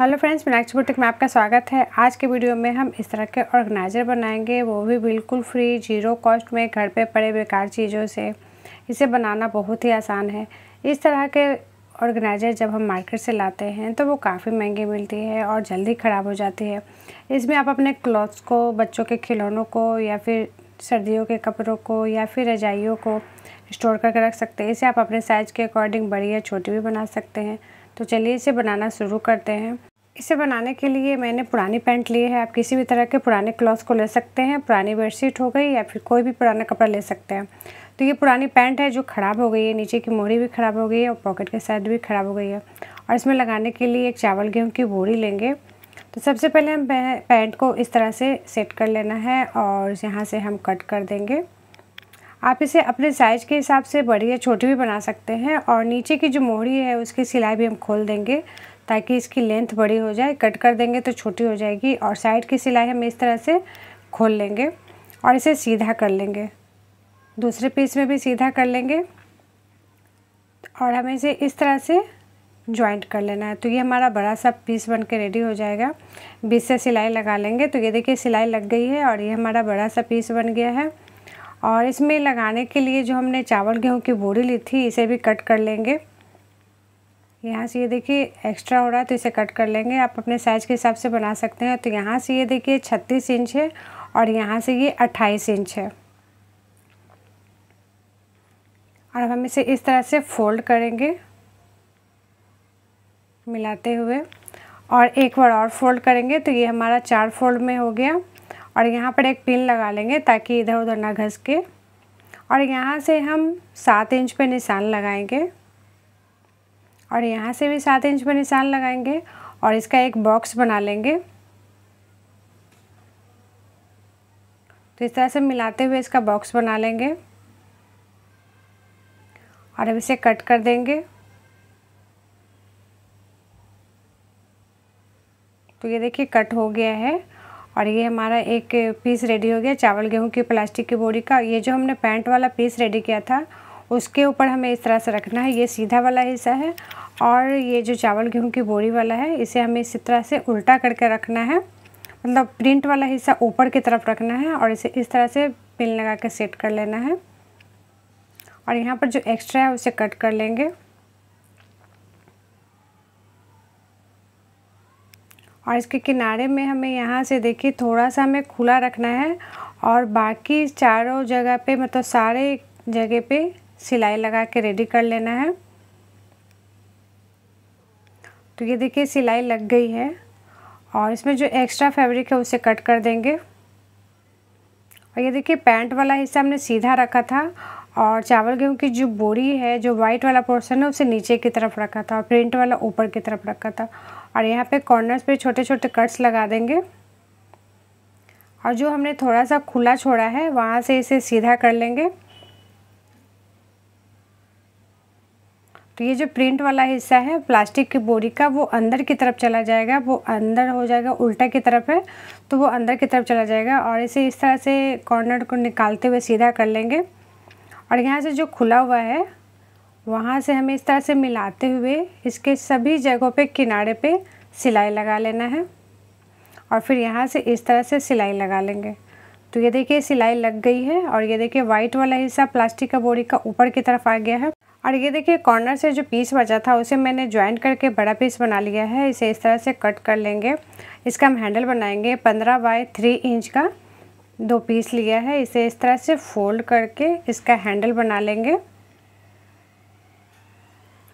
hello friends Meenakshi boutique में आपका स्वागत है आज के वीडियो में हम इस तरह के ऑर्गेनाइज़र बनाएंगे वो भी बिल्कुल फ्री जीरो कॉस्ट में घर पे पड़े बेकार चीज़ों से इसे बनाना बहुत ही आसान है इस तरह के ऑर्गेनाइज़र जब हम मार्केट से लाते हैं तो वो काफ़ी महंगी मिलती है और जल्दी ख़राब हो जाती है इसमें आप अपने क्लॉथ्स को बच्चों के खिलौनों को या फिर सर्दियों के कपड़ों को या फिर रजाइयों को स्टोर करके रख सकते हैं इसे आप अपने साइज़ के अकॉर्डिंग बड़ी या छोटी भी बना सकते हैं तो चलिए इसे बनाना शुरू करते हैं इसे बनाने के लिए मैंने पुरानी पैंट ली है आप किसी भी तरह के पुराने क्लॉथ को ले सकते हैं पुरानी बेडशीट हो गई या फिर कोई भी पुराना कपड़ा ले सकते हैं तो ये पुरानी पैंट है जो ख़राब हो गई है नीचे की मोरी भी ख़राब हो गई है और पॉकेट के साइड भी ख़राब हो गई है और इसमें लगाने के लिए एक चावल गेहूँ की बोरी लेंगे तो सबसे पहले हम पैंट को इस तरह से सेट कर लेना है और यहाँ से हम कट कर देंगे आप इसे अपने साइज़ के हिसाब से बड़ी या छोटी भी बना सकते हैं और नीचे की जो मोहरी है उसकी सिलाई भी हम खोल देंगे ताकि इसकी लेंथ बड़ी हो जाए कट कर देंगे तो छोटी हो जाएगी और साइड की सिलाई हम इस तरह से खोल लेंगे और इसे सीधा कर लेंगे दूसरे पीस में भी सीधा कर लेंगे और हमें इसे इस तरह से ज्वाइंट कर लेना है तो ये हमारा बड़ा सा पीस बन के रेडी हो जाएगा बीच से सिलाई लगा लेंगे तो ये देखिए सिलाई लग गई है और ये हमारा बड़ा सा पीस बन गया है और इसमें लगाने के लिए जो हमने चावल गेहूँ की बोरी ली थी इसे भी कट कर लेंगे यहाँ से ये देखिए एक्स्ट्रा हो रहा है तो इसे कट कर लेंगे आप अपने साइज़ के हिसाब से बना सकते हैं तो यहाँ से ये देखिए छत्तीस इंच है और यहाँ से ये अट्ठाईस इंच है और हम इसे इस तरह से फोल्ड करेंगे मिलाते हुए और एक बार और फोल्ड करेंगे तो ये हमारा चार फोल्ड में हो गया और यहाँ पर एक पिन लगा लेंगे ताकि इधर उधर ना घस के और यहाँ से हम सात इंच पे निशान लगाएंगे और यहाँ से भी सात इंच पर निशान लगाएंगे और इसका एक बॉक्स बना लेंगे तो इस तरह से मिलाते हुए इसका बॉक्स बना लेंगे और अब इसे कट कर देंगे तो ये देखिए कट हो गया है और ये हमारा एक पीस रेडी हो गया चावल गेहूं की प्लास्टिक की बोरी का ये जो हमने पैंट वाला पीस रेडी किया था उसके ऊपर हमें इस तरह से रखना है ये सीधा वाला हिस्सा है और ये जो चावल गेहूँ की बोरी वाला है इसे हमें इस तरह से उल्टा करके रखना है मतलब प्रिंट वाला हिस्सा ऊपर की तरफ रखना है और इसे इस तरह से पिन लगा के सेट कर लेना है और यहाँ पर जो एक्स्ट्रा है उसे कट कर लेंगे और इसके किनारे में हमें यहाँ से देखिए थोड़ा सा हमें खुला रखना है और बाकी चारों जगह पे मतलब सारे जगह पे सिलाई लगा के रेडी कर लेना है तो ये देखिए सिलाई लग गई है और इसमें जो एक्स्ट्रा फैब्रिक है उसे कट कर देंगे और ये देखिए पैंट वाला हिस्सा हमने सीधा रखा था और चावल गेहूँ की जो बोरी है जो वाइट वाला पोर्शन है उसे नीचे की तरफ रखा था और प्रिंट वाला ऊपर की तरफ रखा था और यहाँ पे कॉर्नर्स पे छोटे छोटे कट्स लगा देंगे और जो हमने थोड़ा सा खुला छोड़ा है वहाँ से इसे सीधा कर लेंगे तो ये जो प्रिंट वाला हिस्सा है प्लास्टिक की बोरी का वो अंदर की तरफ चला जाएगा वो अंदर हो जाएगा उल्टा की तरफ है तो वो अंदर की तरफ चला जाएगा और इसे इस तरह से कॉर्नर को निकालते हुए सीधा कर लेंगे और यहाँ से जो खुला हुआ है वहाँ से हमें इस तरह से मिलाते हुए इसके सभी जगहों पे किनारे पे सिलाई लगा लेना है और फिर यहाँ से इस तरह से सिलाई लगा लेंगे तो ये देखिए सिलाई लग गई है और ये देखिए वाइट वाला हिस्सा प्लास्टिक का बोरी का ऊपर की तरफ आ गया है और ये देखिए कॉर्नर से जो पीस बचा था उसे मैंने ज्वाइन करके बड़ा पीस बना लिया है इसे इस तरह से कट कर लेंगे इसका हम हैंडल बनाएंगे पंद्रह बाय थ्री इंच का दो पीस लिया है इसे इस तरह से फोल्ड करके इसका हैंडल बना लेंगे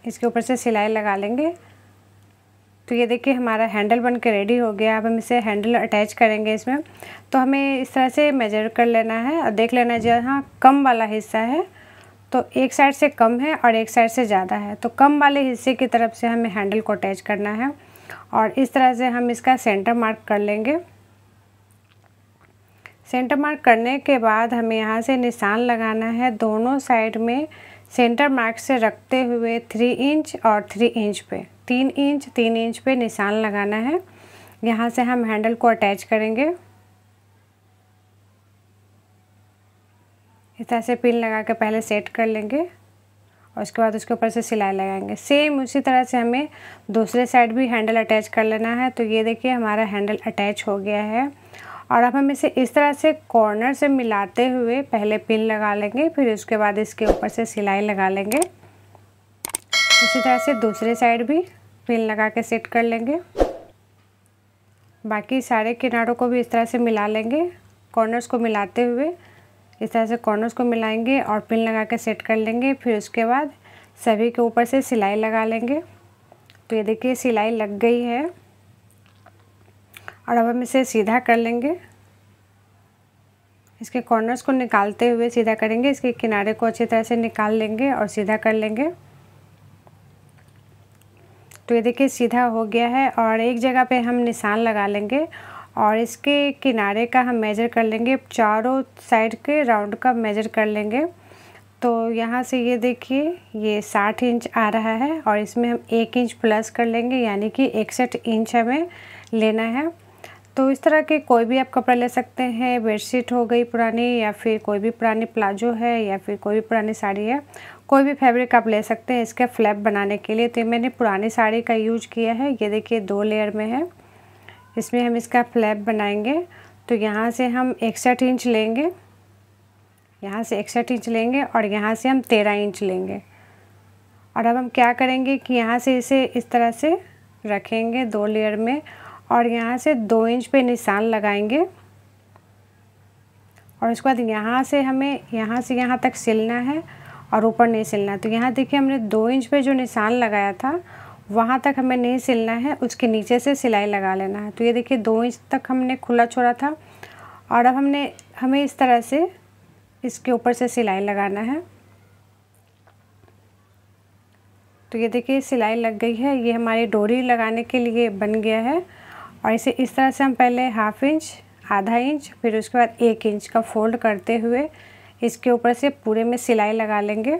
इसके ऊपर से सिलाई लगा लेंगे तो ये देखिए हमारा हैंडल बन के रेडी हो गया अब हम इसे हैंडल अटैच करेंगे इसमें तो हमें इस तरह से मेजर कर लेना है और देख लेना है जहाँ कम वाला हिस्सा है तो एक साइड से कम है और एक साइड से ज़्यादा है तो कम वाले हिस्से की तरफ से हमें हैंडल को अटैच करना है और इस तरह से हम इसका सेंटर मार्क कर लेंगे सेंटर मार्क करने के बाद हमें यहाँ से निशान लगाना है दोनों साइड में सेंटर मार्क से रखते हुए थ्री इंच और थ्री इंच पे तीन इंच तीन इंच पे निशान लगाना है यहाँ से हम हैंडल को अटैच करेंगे इस तरह से पिन लगा कर पहले सेट कर लेंगे और उसके बाद उसके ऊपर से सिलाई लगाएंगे सेम उसी तरह से हमें दूसरे साइड भी हैंडल अटैच कर लेना है तो ये देखिए हमारा हैंडल अटैच हो गया है और अब हम इसे इस तरह से कॉर्नर से मिलाते हुए पहले पिन लगा लेंगे फिर उसके बाद इसके ऊपर से सिलाई लगा लेंगे इसी तरह से दूसरे साइड भी पिन लगा के सेट कर लेंगे बाकी सारे किनारों को भी इस तरह से मिला लेंगे कॉर्नर्स को मिलाते हुए इस तरह से कॉर्नर्स को मिलाएंगे और पिन लगा के सेट कर लेंगे फिर उसके बाद सभी के ऊपर से सिलाई लगा लेंगे तो ये देखिए सिलाई लग गई है और अब हम इसे सीधा कर लेंगे इसके कॉर्नर्स को निकालते हुए सीधा करेंगे इसके किनारे को अच्छी तरह से निकाल लेंगे और सीधा कर लेंगे तो ये देखिए सीधा हो गया है और एक जगह पे हम निशान लगा लेंगे और इसके किनारे का हम मेज़र कर लेंगे चारों साइड के राउंड का मेज़र कर लेंगे तो यहाँ से ये देखिए ये साठ इंच आ रहा है और इसमें हम एक इंच प्लस कर लेंगे यानी कि इकसठ इंच हमें लेना है तो इस तरह के कोई भी आप कपड़ा ले सकते हैं बेडशीट हो गई पुरानी या फिर कोई भी पुरानी प्लाजो है या फिर कोई भी पुरानी साड़ी है कोई भी फैब्रिक आप ले सकते हैं इसके फ्लैप बनाने के लिए तो मैंने पुरानी साड़ी का यूज किया है ये देखिए दो लेयर में है इसमें हम इसका फ्लैप बनाएंगे तो यहाँ से हम इकसठ इंच लेंगे यहाँ से इकसठ इंच लेंगे और यहाँ से हम तेरह इंच लेंगे और अब हम क्या करेंगे कि यहाँ से इसे इस तरह से रखेंगे दो लेयर में और यहाँ से दो इंच पे निशान लगाएंगे और उसके बाद यहाँ से हमें यहाँ से यहाँ तक सिलना है और ऊपर नहीं सिलना तो यहाँ देखिए हमने दो इंच पे जो निशान लगाया था वहाँ तक हमें नहीं सिलना है उसके नीचे से सिलाई लगा लेना है तो ये देखिए दो इंच तक हमने खुला छोड़ा था और अब हमने हमें इस तरह से इसके ऊपर से सिलाई लगाना है तो ये देखिए सिलाई लग गई है ये हमारी डोरी लगाने के लिए बन गया है और इसे इस तरह से हम पहले हाफ इंच आधा इंच फिर उसके बाद एक इंच का फोल्ड करते हुए इसके ऊपर से पूरे में सिलाई लगा लेंगे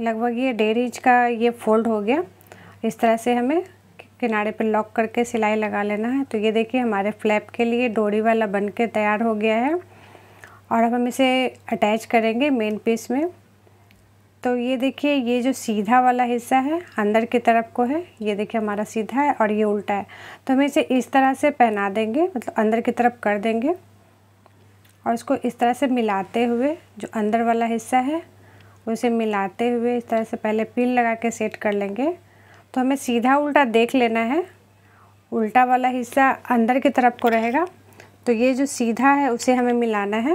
लगभग ये डेढ़ इंच का ये फोल्ड हो गया इस तरह से हमें किनारे पर लॉक करके सिलाई लगा लेना है तो ये देखिए हमारे फ्लैप के लिए डोरी वाला बन के तैयार हो गया है और अब हम इसे अटैच करेंगे मेन पीस में तो ये देखिए ये जो सीधा वाला हिस्सा है अंदर की तरफ को है ये देखिए हमारा सीधा है और ये उल्टा है तो हम इसे इस तरह से पहना देंगे मतलब अंदर की तरफ कर देंगे और इसको इस तरह से मिलाते हुए जो अंदर वाला हिस्सा है उसे मिलाते हुए इस तरह से पहले पिन लगा के सेट कर लेंगे तो हमें सीधा उल्टा देख लेना है उल्टा वाला हिस्सा अंदर की तरफ को रहेगा तो ये जो सीधा है उसे हमें मिलाना है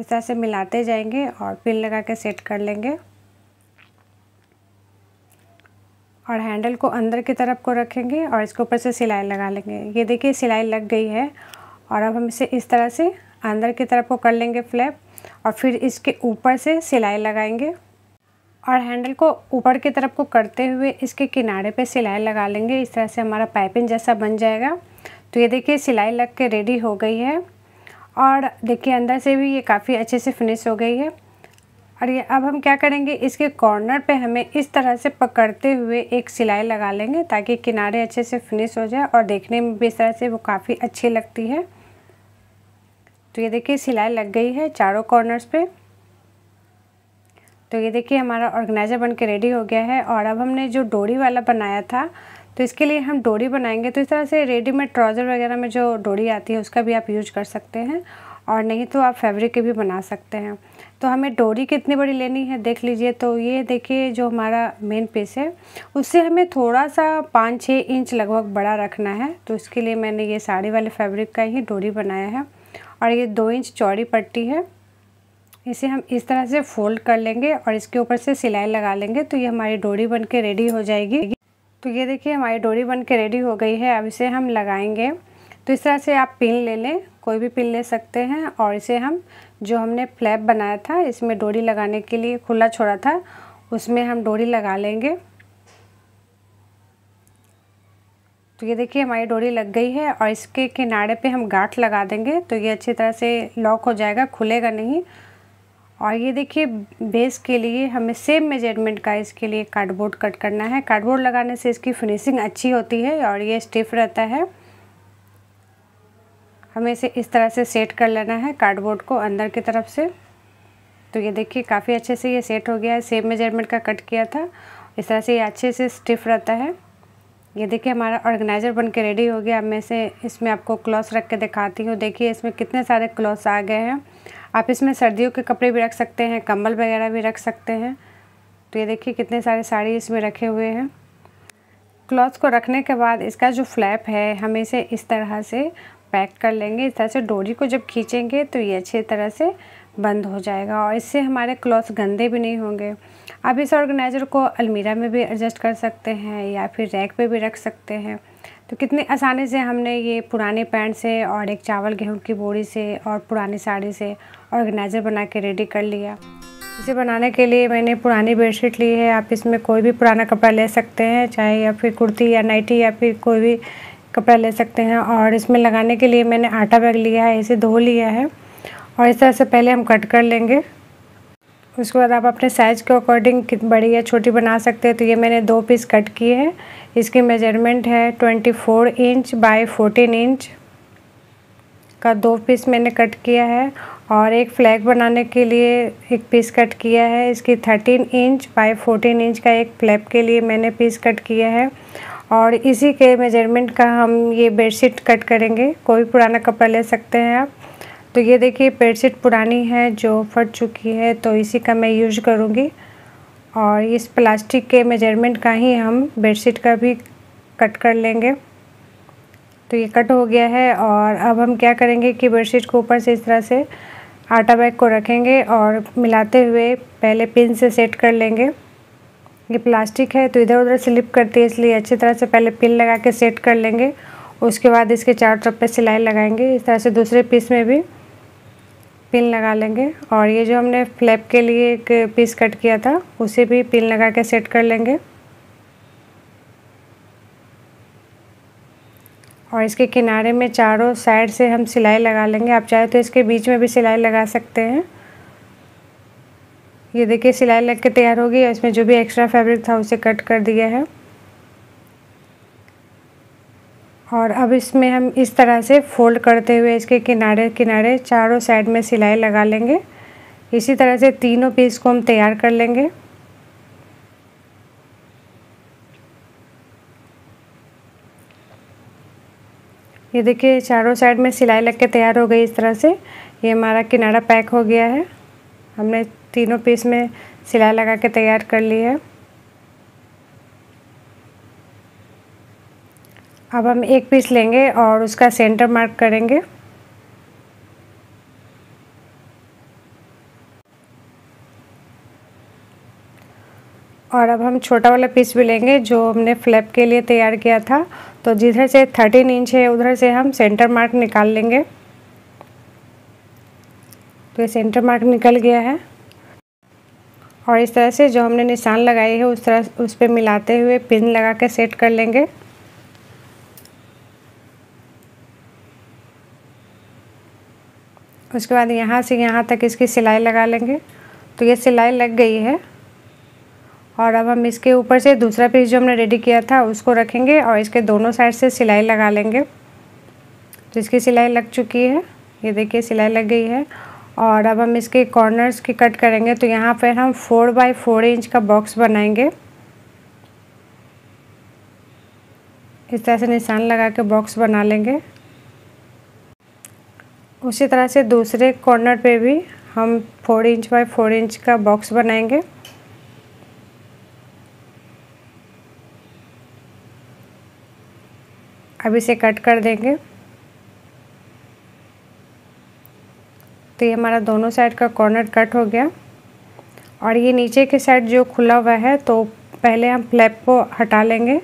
इस तरह से मिलाते जाएंगे और पिन लगा के सेट कर लेंगे और हैंडल को अंदर की तरफ को रखेंगे और इसके ऊपर से सिलाई लगा लेंगे ये देखिए सिलाई लग गई है और अब हम इसे इस तरह से अंदर की तरफ को कर लेंगे फ्लैप और फिर इसके ऊपर से सिलाई लगाएंगे और हैंडल को ऊपर की तरफ को करते हुए इसके किनारे पे सिलाई लगा लेंगे इस तरह से हमारा पाइपिंग जैसा बन जाएगा तो ये देखिए सिलाई लग के रेडी हो गई है और देखिए अंदर से भी ये काफ़ी अच्छे से फिनिश हो गई है और ये अब हम क्या करेंगे इसके कॉर्नर पे हमें इस तरह से पकड़ते हुए एक सिलाई लगा लेंगे ताकि किनारे अच्छे से फिनिश हो जाए और देखने में भी इस तरह से वो काफ़ी अच्छी लगती है तो ये देखिए सिलाई लग गई है चारों कॉर्नर्स पे तो ये देखिए हमारा ऑर्गेनाइज़र बन के रेडी हो गया है और अब हमने जो डोरी वाला बनाया था तो इसके लिए हम डोरी बनाएंगे तो इस तरह से रेडीमेड ट्राउज़र वगैरह में जो डोरी आती है उसका भी आप यूज कर सकते हैं और नहीं तो आप फैब्रिक के भी बना सकते हैं तो हमें डोरी कितनी बड़ी लेनी है देख लीजिए तो ये देखिए जो हमारा मेन पीस है उससे हमें थोड़ा सा पाँच छः इंच लगभग बड़ा रखना है तो इसके लिए मैंने ये साड़ी वाले फैब्रिक का ही डोरी बनाया है और ये दो इंच चौड़ी पट्टी है इसे हम इस तरह से फोल्ड कर लेंगे और इसके ऊपर से सिलाई लगा लेंगे तो ये हमारी डोरी बन के रेडी हो जाएगी तो ये देखिए हमारी डोरी बन के रेडी हो गई है अब इसे हम लगाएंगे तो इस तरह से आप पिन ले लें कोई भी पिन ले सकते हैं और इसे हम जो हमने फ्लैप बनाया था इसमें डोरी लगाने के लिए खुला छोड़ा था उसमें हम डोरी लगा लेंगे तो ये देखिए हमारी डोरी लग गई है और इसके किनारे पे हम गाठ लगा देंगे तो ये अच्छी तरह से लॉक हो जाएगा खुलेगा नहीं और ये देखिए बेस के लिए हमें सेम मेजरमेंट का इसके लिए कार्डबोर्ड कट करना है कार्डबोर्ड लगाने से इसकी फिनिशिंग अच्छी होती है और ये स्टिफ रहता है हमें इसे इस तरह से सेट कर लेना है कार्डबोर्ड को अंदर की तरफ से तो ये देखिए काफ़ी अच्छे से ये सेट हो गया है सेम मेजरमेंट का कट किया था इस तरह से ये अच्छे से स्टिफ रहता है ये देखिए हमारा ऑर्गेनाइज़र बन के रेडी हो गया अब मैं से इसमें आपको क्लॉथ्स रख के दिखाती हूँ देखिए इसमें कितने सारे क्लॉथ्स आ गए हैं आप इसमें सर्दियों के कपड़े भी रख सकते हैं कंबल वगैरह भी रख सकते हैं तो ये देखिए कितने सारे साड़ी इसमें रखे हुए हैं क्लॉथ्स को रखने के बाद इसका जो फ्लैप है हम इसे इस तरह से पैक कर लेंगे इस तरह से डोरी को जब खींचेंगे तो ये अच्छी तरह से बंद हो जाएगा और इससे हमारे क्लॉथ गंदे भी नहीं होंगे आप इस ऑर्गेनाइज़र को अलमीरा में भी एडजस्ट कर सकते हैं या फिर रैक पे भी रख सकते हैं तो कितने आसानी से हमने ये पुराने पैंट से और एक चावल गेहूं की बोरी से और पुरानी साड़ी से ऑर्गेनाइज़र बना के रेडी कर लिया इसे बनाने के लिए मैंने पुरानी बेडशीट ली है आप इसमें कोई भी पुराना कपड़ा ले सकते हैं चाहे या फिर कुर्ती या नाइटी या फिर कोई भी कपड़ा ले सकते हैं और इसमें लगाने के लिए मैंने आटा बैग लिया है इसे धो लिया है और इस तरह से पहले हम कट कर लेंगे उसके बाद आप अपने साइज़ के अकॉर्डिंग बड़ी या छोटी बना सकते हैं तो ये मैंने दो पीस कट किए हैं इसकी मेजरमेंट है 24 इंच बाय 14 इंच का दो पीस मैंने कट किया है और एक फ्लैग बनाने के लिए एक पीस कट किया है इसकी 13 इंच बाय 14 इंच का एक फ्लैप के लिए मैंने पीस कट किया है और इसी के मेजरमेंट का हम ये बेडशीट कट करेंगे कोई पुराना कपड़ा ले सकते हैं आप तो ये देखिए बेडशीट पुरानी है जो फट चुकी है तो इसी का मैं यूज करूँगी और इस प्लास्टिक के मेजरमेंट का ही हम बेडशीट का भी कट कर लेंगे तो ये कट हो गया है और अब हम क्या करेंगे कि बेडशीट को ऊपर से इस तरह से आटा बैग को रखेंगे और मिलाते हुए पहले पिन से सेट कर लेंगे ये प्लास्टिक है तो इधर उधर स्लिप करती है इसलिए अच्छी तरह से पहले पिन लगा के सेट कर लेंगे उसके बाद इसके चार तरफ पे सिलाई लगाएंगे इस तरह से दूसरे पीस में भी पिन लगा लेंगे और ये जो हमने फ्लैप के लिए एक पीस कट किया था उसे भी पिन लगा के सेट कर लेंगे और इसके किनारे में चारों साइड से हम सिलाई लगा लेंगे आप चाहे तो इसके बीच में भी सिलाई लगा सकते हैं ये देखिए सिलाई लग के तैयार होगी इसमें जो भी एक्स्ट्रा फैब्रिक था उसे कट कर दिया है और अब इसमें हम इस तरह से फोल्ड करते हुए इसके किनारे किनारे चारों साइड में सिलाई लगा लेंगे इसी तरह से तीनों पीस को हम तैयार कर लेंगे ये देखिए चारों साइड में सिलाई लग के तैयार हो गई इस तरह से ये हमारा किनारा पैक हो गया है हमने तीनों पीस में सिलाई लगा के तैयार कर ली है अब हम एक पीस लेंगे और उसका सेंटर मार्क करेंगे और अब हम छोटा वाला पीस भी लेंगे जो हमने फ्लैप के लिए तैयार किया था तो जिधर से थर्टीन इंच है उधर से हम सेंटर मार्क निकाल लेंगे तो ये सेंटर मार्क निकल गया है और इस तरह से जो हमने निशान लगाई है उस तरह उस पर मिलाते हुए पिन लगा के सेट कर लेंगे उसके बाद यहाँ से यहाँ तक इसकी सिलाई लगा लेंगे तो ये सिलाई लग गई है और अब हम इसके ऊपर से दूसरा पीस जो हमने रेडी किया था उसको रखेंगे और इसके दोनों साइड से सिलाई लगा लेंगे तो इसकी सिलाई लग चुकी है ये देखिए सिलाई लग गई है और अब हम इसके कॉर्नर्स की कट करेंगे तो यहाँ पर हम फोर बाई फोर इंच का बॉक्स बनाएंगे इस तरह से निशान लगा के बॉक्स बना लेंगे उसी तरह से दूसरे कॉर्नर पे भी हम four inch by four inch का बॉक्स बनाएंगे अब इसे कट कर देंगे तो ये हमारा दोनों साइड का कॉर्नर कट हो गया और ये नीचे के साइड जो खुला हुआ है तो पहले हम फ्लैप को हटा लेंगे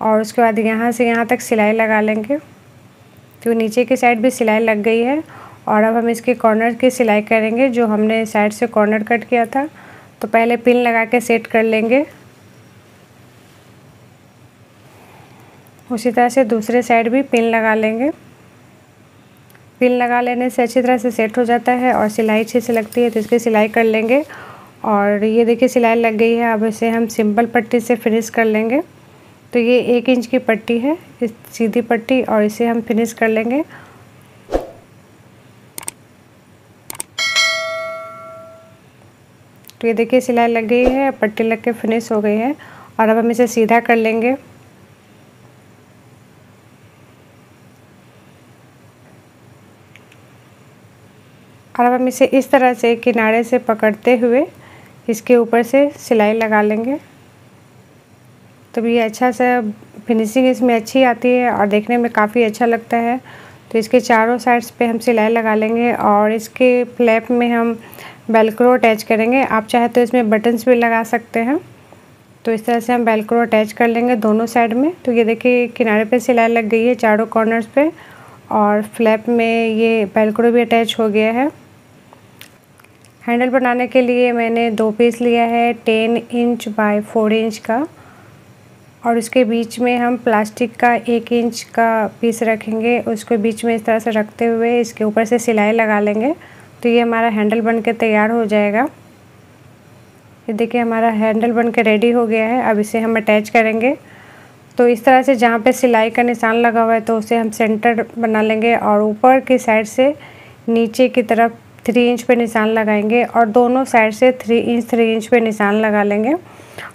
और उसके बाद यहाँ से यहाँ तक सिलाई लगा लेंगे तो नीचे की साइड भी सिलाई लग गई है और अब हम इसके कॉर्नर की सिलाई करेंगे जो हमने साइड से कॉर्नर कट किया था तो पहले पिन लगा के सेट कर लेंगे उसी तरह से दूसरे साइड भी पिन लगा लेंगे पिन लगा लेने से अच्छी तरह से सेट हो जाता है और सिलाई अच्छे से लगती है तो इसकी सिलाई कर लेंगे और ये देखिए सिलाई लग गई है अब इसे हम सिंपल पट्टी से फिनिश कर लेंगे तो ये एक इंच की पट्टी है इस सीधी पट्टी और इसे हम फिनिश कर लेंगे तो ये देखिए सिलाई लग गई है पट्टी लग के फिनिश हो गई है और अब हम इसे सीधा कर लेंगे और अब हम इसे इस तरह से किनारे से पकड़ते हुए इसके ऊपर से सिलाई लगा लेंगे तो भी अच्छा सा फिनिशिंग इसमें अच्छी आती है और देखने में काफ़ी अच्छा लगता है तो इसके चारों साइड्स पे हम सिलाई लगा लेंगे और इसके फ्लैप में हम बेलक्रो अटैच करेंगे आप चाहे तो इसमें बटन्स भी लगा सकते हैं तो इस तरह से हम बेलक्रो अटैच कर लेंगे दोनों साइड में तो ये देखिए किनारे पे सिलाई लग गई है चारों कॉर्नर्स पे और फ्लैप में ये बेलक्रो भी अटैच हो गया है हैंडल बनाने के लिए मैंने दो पीस लिया है ten inch by four inch का और उसके बीच में हम प्लास्टिक का एक इंच का पीस रखेंगे उसको बीच में इस तरह से रखते हुए इसके ऊपर से सिलाई लगा लेंगे तो ये हमारा हैंडल बन के तैयार हो जाएगा ये देखिए हमारा हैंडल बन के रेडी हो गया है अब इसे हम अटैच करेंगे तो इस तरह से जहाँ पे सिलाई का निशान लगा हुआ है तो उसे हम सेंटर बना लेंगे और ऊपर की साइड से नीचे की तरफ थ्री इंच पे निशान लगाएंगे और दोनों साइड से थ्री इंच थ्री इंच पे निशान लगा लेंगे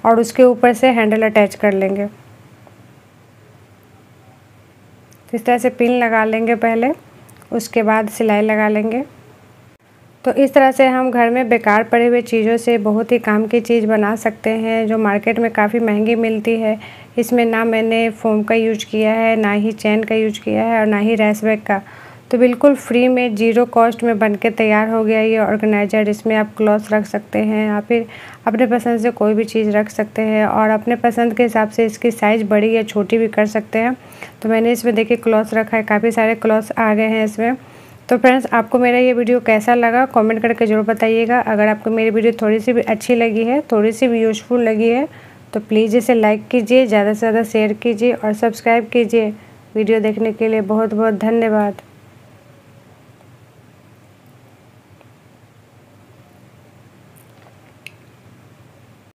और उसके ऊपर से हैंडल अटैच कर लेंगे इस तरह से पिन लगा लेंगे पहले उसके बाद सिलाई लगा लेंगे तो इस तरह से हम घर में बेकार पड़े हुए चीज़ों से बहुत ही काम की चीज़ बना सकते हैं जो मार्केट में काफ़ी महंगी मिलती है इसमें ना मैंने फोम का यूज किया है ना ही चैन का यूज किया है और ना ही रेस बैग का तो बिल्कुल फ्री में जीरो कॉस्ट में बन के तैयार हो गया ये ऑर्गेनाइजर इसमें आप क्लॉथ रख सकते हैं या फिर अपने पसंद से कोई भी चीज़ रख सकते हैं और अपने पसंद के हिसाब से इसकी साइज़ बड़ी या छोटी भी कर सकते हैं तो मैंने इसमें देखिए क्लॉथ रखा है काफ़ी सारे क्लॉथ्स आ गए हैं इसमें तो फ्रेंड्स आपको मेरा ये वीडियो कैसा लगा कमेंट करके ज़रूर बताइएगा अगर आपको मेरी वीडियो थोड़ी सी भी अच्छी लगी है थोड़ी सी भी यूज़फुल लगी है तो प्लीज़ इसे लाइक कीजिए ज़्यादा से ज़्यादा शेयर कीजिए और सब्सक्राइब कीजिए वीडियो देखने के लिए बहुत बहुत धन्यवाद